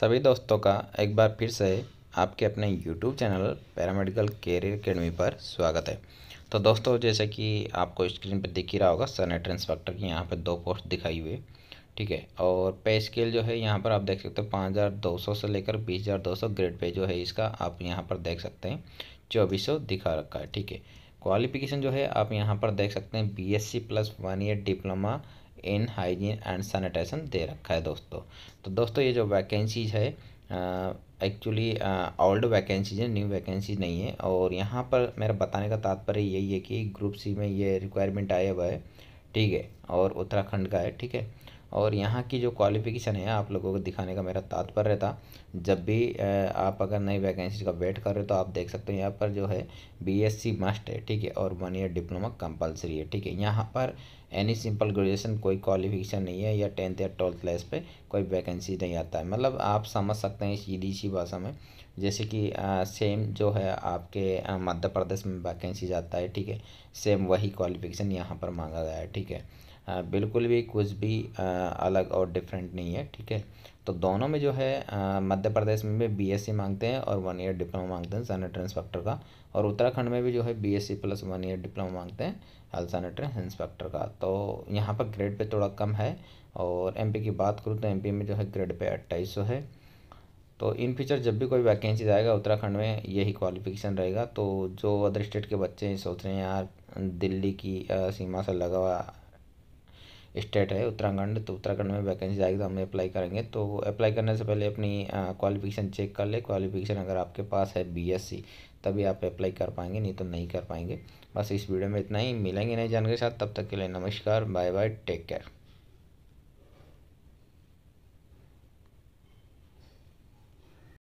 सभी दोस्तों का एक बार फिर से आपके अपने YouTube channel paramedical career academy पर स्वागत है तो दोस्तों जैसे कि आपको स्क्रीन पर दिख ही रहा होगा सैनिटरी इंस्पेक्टर की यहाँ पर दो पोस्ट दिखाई हुई ठीक है और पे स्केल जो है यहाँ पर आप देख सकते हो पाँच हज़ार दो सौ से लेकर बीस हज़ार दो सौ ग्रेड पे जो है इसका आप यहाँ पर देख सकते हैं चौबीस सौ दिखा रखा है ठीक है क्वालिफिकेशन जो है आप यहाँ पर देख सकते हैं B S C plus one year diploma in hygiene and sanitation दे रखा है दोस्तों तो दोस्तों ये जो वैकेंसीज है एक्चुअली ओल्ड वैकेंसीज है न्यू वैकेंसी नहीं है और यहाँ पर मेरा बताने का तात्पर्य यही है कि ग्रुप सी में ये रिक्वायरमेंट आया हुआ है ठीक है और उत्तराखंड का है ठीक है और यहाँ की जो क्वालिफ़िकेशन है आप लोगों को दिखाने का मेरा तात्पर्य था जब भी आप अगर नई वैकेंसी का वेट कर रहे हो तो आप देख सकते हो यहाँ पर जो है बीएससी मस्ट है ठीक है और वन ईयर डिप्लोमा कंपलसरी है ठीक है यहाँ पर एनी सिंपल ग्रेजुएशन कोई क्वालिफिकेशन नहीं है या टेंथ या ट्वेल्थ क्लास पे कोई वैकेंसी नहीं आता है मतलब आप समझ सकते हैं सीधी सी भाषा में जैसे कि आ, सेम जो है आपके मध्य प्रदेश में वैकेंसी जाता है ठीक है सेम वही क्वालिफिकेशन यहाँ पर मांगा गया है ठीक है बिल्कुल भी कुछ भी अलग और डिफरेंट नहीं है ठीक है तो दोनों में जो है मध्य प्रदेश में भी बीएससी e मांगते हैं और वन ईयर डिप्लोमा मांगते हैं सैनिटरी इंस्पेक्टर का और उत्तराखंड में भी जो है BSc plus one year diploma मांगते हैं हेल्थ सैनिटरी इंस्पेक्टर का तो यहाँ पर ग्रेड पे थोड़ा कम है और एमपी की बात करूँ तो एम में जो है ग्रेड पे अट्ठाईस है तो इन फ्यूचर जब भी कोई वैकेंसी आएगा उत्तराखंड में यही क्वालिफिकेशन रहेगा तो जो अदर स्टेट के बच्चे सोच रहे हैं यार दिल्ली की सीमा से लगा हुआ स्टेट है उत्तराखंड तो उत्तराखंड में वैकेंसी आएगी तो हम अप्लाई करेंगे तो अप्लाई करने से पहले अपनी क्वालिफिकेशन चेक कर ले क्वालिफिकेशन अगर आपके पास है बीएससी तभी आप अप्लाई कर पाएंगे नहीं तो नहीं कर पाएंगे बस इस वीडियो में इतना ही मिलेंगे नए जानकारी के साथ तब तक के लिए नमस्कार बाय बाय टेक केयर